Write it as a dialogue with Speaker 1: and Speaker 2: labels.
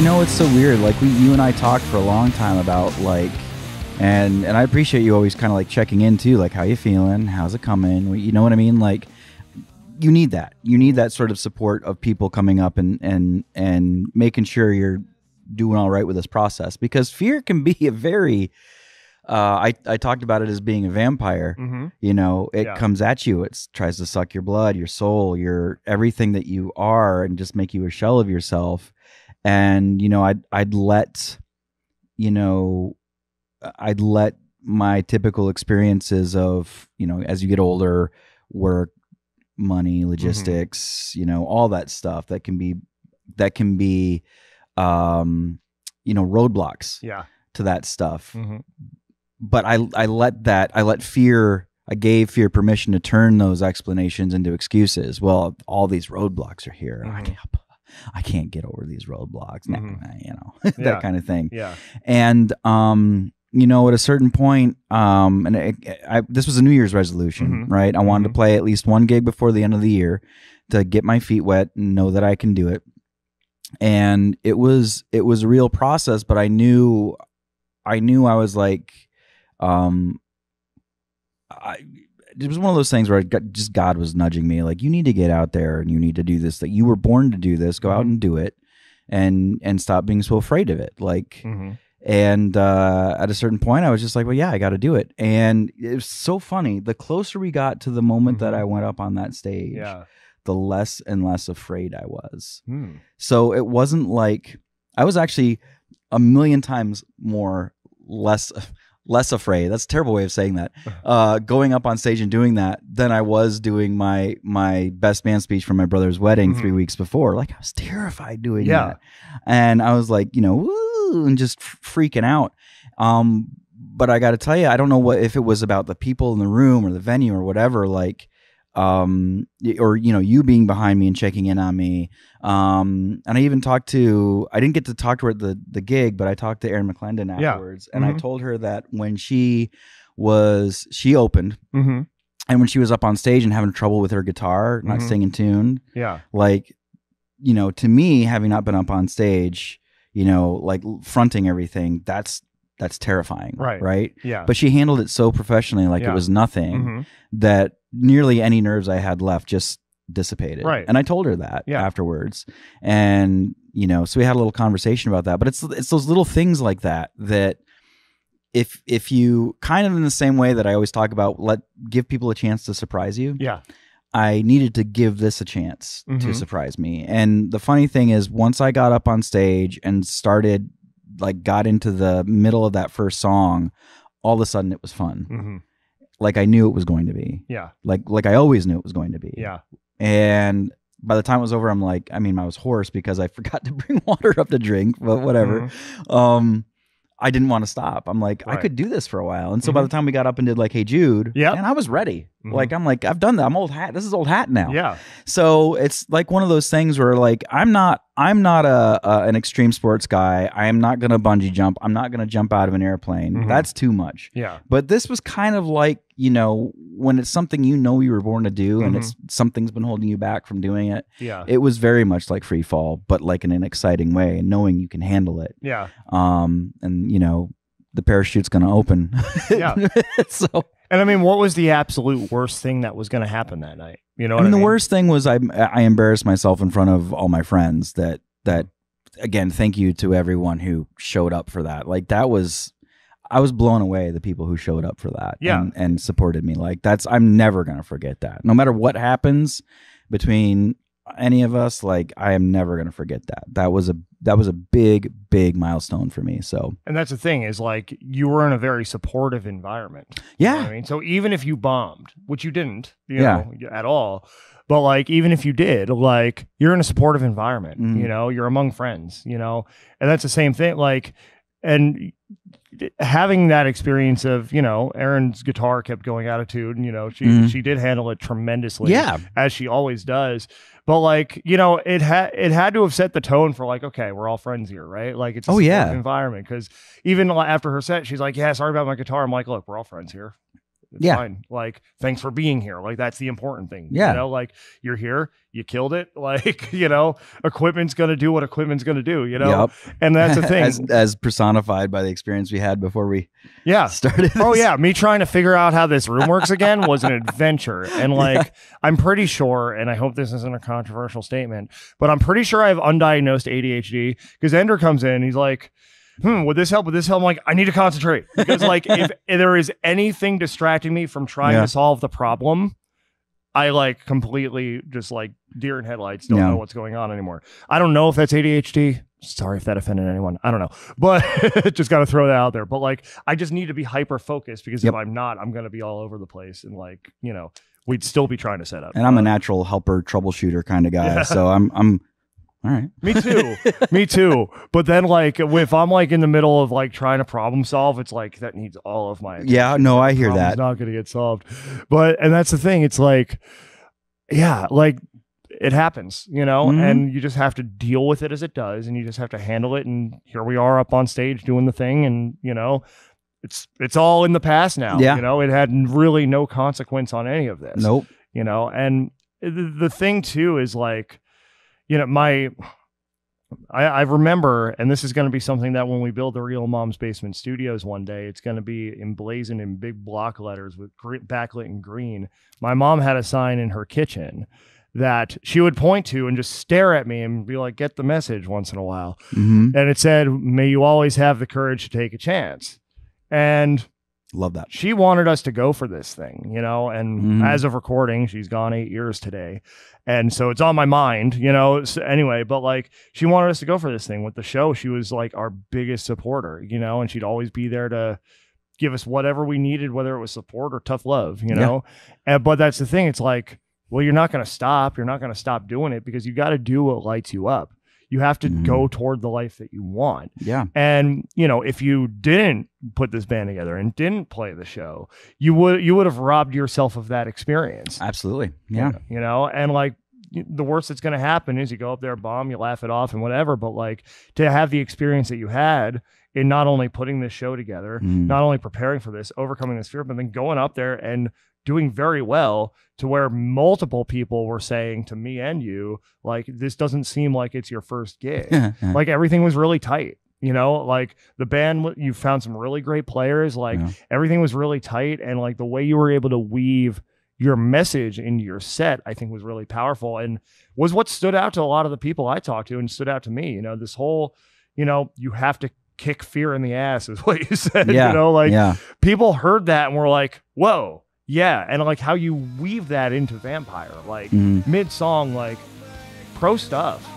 Speaker 1: you know it's so weird. Like we, you and I talked for a long time about like, and and I appreciate you always kind of like checking in too, like how you feeling, how's it coming, you know what I mean, like. You need that. You need that sort of support of people coming up and and and making sure you're doing all right with this process because fear can be a very uh, I, I talked about it as being a vampire. Mm-hmm. You know, it yeah. comes at you. It tries to suck your blood, your soul, your everything that you are, and just make you a shell of yourself and you know I'd I'd let you know I'd let my typical experiences of you know as you get older work money mm-hmm. logistics mm-hmm. you know all that stuff that can be that can be um you know roadblocks yeah to that stuff mm-hmm. but i i let that i let fear i gave fear permission to turn those explanations into excuses well all these roadblocks are here mm-hmm. I can't get over these roadblocks, mm-hmm. nah, you know, that yeah. kind of thing. Yeah. And, um, you know, at a certain point, um, and it, I, this was a New Year's resolution, mm-hmm. right? I wanted mm-hmm. to play at least one gig before the end of the year to get my feet wet and know that I can do it. And it was it was a real process, but I knew, I knew I was like, um, I it was one of those things where got, just God was nudging me, like you need to get out there and you need to do this. That you were born to do this. Go out mm-hmm. and do it, and and stop being so afraid of it. Like, mm-hmm. and uh, at a certain point, I was just like, well, yeah, I got to do it. And it's so funny. The closer we got to the moment mm-hmm. that I went up on that stage, yeah. the less and less afraid I was. Mm. So it wasn't like I was actually a million times more less less afraid. That's a terrible way of saying that. Uh-huh. Uh, going up on stage and doing that than I was doing my my best man speech for my brother's wedding mm-hmm. three weeks before. Like I was terrified doing yeah. that, and I was like, you know, and just freaking out. Um, but I got to tell you, I don't know what if it was about the people in the room or the venue or whatever. Like um, or you know you being behind me and checking in on me. Um, and I even talked to I didn't get to talk to her at the the gig, but I talked to Erin McClendon afterwards, yeah. mm-hmm. and I mm-hmm. told her that when she was she opened. Mm-hmm. And when she was up on stage and having trouble with her guitar, not mm-hmm. staying in tune, yeah, like you know, to me, having not been up on stage, you know, like fronting everything, that's that's terrifying. Right. Right. Yeah. But she handled it so professionally, like yeah. it was nothing, mm-hmm. that nearly any nerves I had left just dissipated. Right. And I told her that yeah. afterwards. And, you know, so we had a little conversation about that. But it's it's those little things like that that if if you kind of in the same way that I always talk about let give people a chance to surprise you. Yeah. I needed to give this a chance mm-hmm. to surprise me. And the funny thing is once I got up on stage and started like got into the middle of that first song, all of a sudden it was fun. Mm-hmm. Like I knew it was going to be. Yeah. Like like I always knew it was going to be. Yeah. And by the time it was over, I'm like, I mean, I was hoarse because I forgot to bring water up to drink, but whatever. Mm-hmm. Um, I didn't want to stop. I'm like, right. I could do this for a while. And so mm-hmm. by the time we got up and did like, Hey Jude, yeah, and I was ready. Mm-hmm. Like I'm like I've done that. I'm old hat. This is old hat now. Yeah. So it's like one of those things where like I'm not I'm not a, a an extreme sports guy. I am not going to bungee jump. I'm not going to jump out of an airplane. Mm-hmm. That's too much. Yeah. But this was kind of like you know when it's something you know you were born to do and mm-hmm. it's something's been holding you back from doing it. Yeah. It was very much like free fall, but like in an exciting way, and knowing you can handle it. Yeah. Um. And you know the parachute's going to open.
Speaker 2: Yeah. so and I mean, what was the absolute worst thing that was going to happen that night?
Speaker 1: You know, I mean, I mean, the worst thing was I I embarrassed myself in front of all my friends. That that again, thank you to everyone who showed up for that. Like that was, I was blown away the people who showed up for that. Yeah, and, and supported me. Like that's I'm never gonna forget that. No matter what happens between any of us, like I am never gonna forget that. That was a that was a big, big milestone for me. So
Speaker 2: And that's the thing, is like you were in a very supportive environment. Yeah. You know I mean, so even if you bombed, which you didn't, you yeah. know, at all, but like even if you did, like you're in a supportive environment, mm you mm-hmm. know, you're among friends, you know. And that's the same thing. Like and having that experience of you know Aaron's guitar kept going out of tune. You know she mm-hmm. she did handle it tremendously, yeah, as she always does. But like you know it had it had to have set the tone for like okay we're all friends here right like it's oh yeah environment because even after her set she's like yeah sorry about my guitar I'm like look we're all friends here it's yeah. fine. Like, thanks for being here. Like, that's the important thing. Yeah. You know, like you're here, you killed it. Like, you know, equipment's gonna do what equipment's gonna do, you know? Yep. And that's the thing. as,
Speaker 1: as, personified by the experience we had before we yeah started.
Speaker 2: Oh, this. Oh yeah. Me trying to figure out how this room works again was an adventure. And like yeah. I'm pretty sure, and I hope this isn't a controversial statement, but I'm pretty sure I have undiagnosed ADHD because Ender comes in, he's like hmm, would this help? Would this help? I'm like, I need to concentrate because like if, if there is anything distracting me from trying Yeah. to solve the problem, I like completely just like deer in headlights. Don't Yeah. know what's going on anymore. I don't know if that's ADHD. Sorry if that offended anyone. I don't know, but just got to throw that out there. But like, I just need to be hyper focused because Yep. if I'm not, I'm going to be all over the place and like, you know, we'd still be trying to set up. And I'm a
Speaker 1: natural helper troubleshooter kind of guy. So I'm I'm all right.
Speaker 2: Me too. Me too. But then like if I'm like in the middle of like trying to problem solve, it's like that needs all of my attention. Yeah, no, I hear that. not going to get solved. But and that's the thing. It's like yeah, like it happens, you know, mm-hmm. and you just have to deal with it as it does and you just have to handle it and here we are up on stage doing the thing and you know, it's it's all in the past now, yeah. you know. It had really no consequence on any of this. Nope. You know, and the, the thing too is like you know, my I, I, remember, and this is going to be something that when we build the real Mom's Basement Studios one day, it's going to be emblazoned in big block letters with backlit in green. My mom had a sign in her kitchen that she would point to and just stare at me and be like, "Get the message." Once in a while, mm-hmm. and it said, "May you always have the courage to take a chance." And Love that. She wanted us to go for this thing, you know, and mm as of recording, she's gone eight years today. And so it's on my mind, you know, so anyway, but like she wanted us to go for this thing with the show. She was like our biggest supporter, you know, and she'd always be there to give us whatever we needed, whether it was support or tough love, you know. Yeah. And, but that's the thing. It's like, well, you're not going to stop. You're not going to stop doing it because you got to do what lights you up. You have to mm-hmm. go mm. toward the life that you want. Yeah. And, you know, if you didn't put this band together and didn't play the show, you would you would have robbed yourself of that experience. Absolutely. Yeah. You know, and like the worst that's going to happen is you go up there, bomb, you laugh it off, and whatever. But like to have the experience that you had in not only putting this show together, mm. not only preparing for this, overcoming this fear, but then going up there and doing very well to where multiple people were saying to me and you, like, this doesn't seem like it's your first gig. like, everything was really tight. You know, like the band, you found some really great players. Like yeah. everything was really tight, and like the way you were able to weave your message into your set, I think was really powerful and was what stood out to a lot of the people I talked to and stood out to me. You know, this whole, you know, you have to kick fear in the ass is what you said. Yeah. You know, like yeah. people heard that and were like, whoa, yeah, and like how you weave that into Vampire, like mm. mid song, like pro stuff.